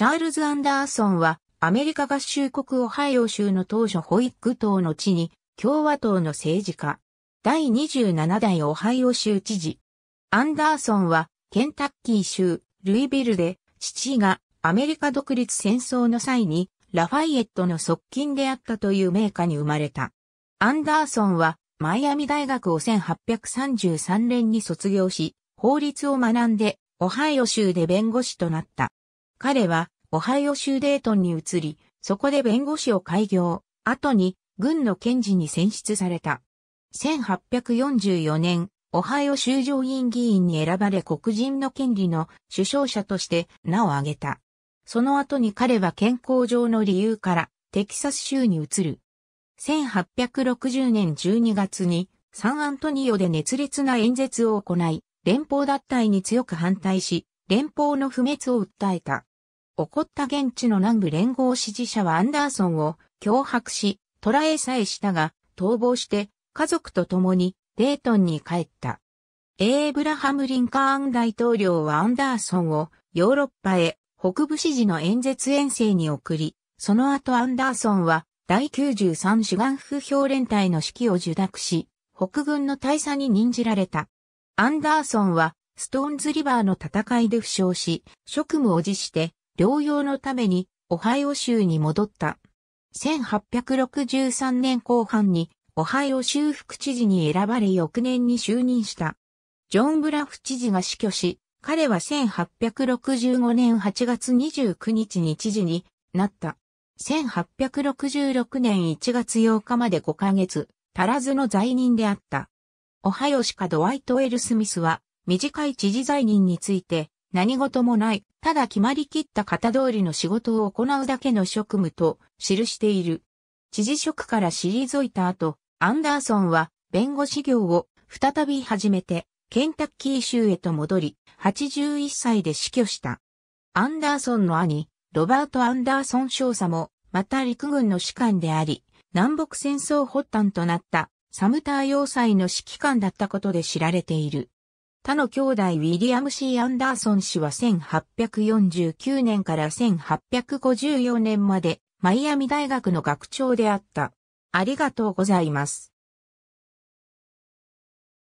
チャールズ・アンダーソンは、アメリカ合衆国オハイオ州の当初ホイッグの地に、共和党の政治家。第27代オハイオ州知事。アンダーソンは、ケンタッキー州、ルイビルで、父がアメリカ独立戦争の際に、ラファイエットの側近であったという名家に生まれた。アンダーソンは、マイアミ大学を1833年に卒業し、法律を学んで、オハイオ州で弁護士となった。彼は、オハイオ州デートンに移り、そこで弁護士を開業、後に軍の検事に選出された。1844年、オハイオ州上院議員に選ばれ黒人の権利の首相者として名を挙げた。その後に彼は健康上の理由からテキサス州に移る。1860年12月にサンアントニオで熱烈な演説を行い、連邦脱退に強く反対し、連邦の不滅を訴えた。怒った現地の南部連合支持者はアンダーソンを脅迫し、捕らえさえしたが、逃亡して家族と共にデートンに帰った。エイブラハム・リンカーン大統領はアンダーソンをヨーロッパへ北部支持の演説遠征に送り、その後アンダーソンは第93主願不評連隊の指揮を受諾し、北軍の大佐に任じられた。アンダーソンはストーンズリバーの戦いで負傷し、職務を辞して療養のためにオハイオ州に戻った。1863年後半にオハイオ州副知事に選ばれ翌年に就任した。ジョン・ブラフ知事が死去し、彼は1865年8月29日に知事になった。1866年1月8日まで5ヶ月、足らずの在任であった。オハイオ市かドワイト・エル・スミスは、短い知事在任について、何事もない、ただ決まりきった型通りの仕事を行うだけの職務と記している。知事職から退いた後、アンダーソンは弁護士業を再び始めて、ケンタッキー州へと戻り、81歳で死去した。アンダーソンの兄、ロバート・アンダーソン少佐も、また陸軍の士官であり、南北戦争発端となったサムター要塞の指揮官だったことで知られている。他の兄弟ウィリアムシー・アンダーソン氏は1849年から1854年までマイアミ大学の学長であった。ありがとうございます。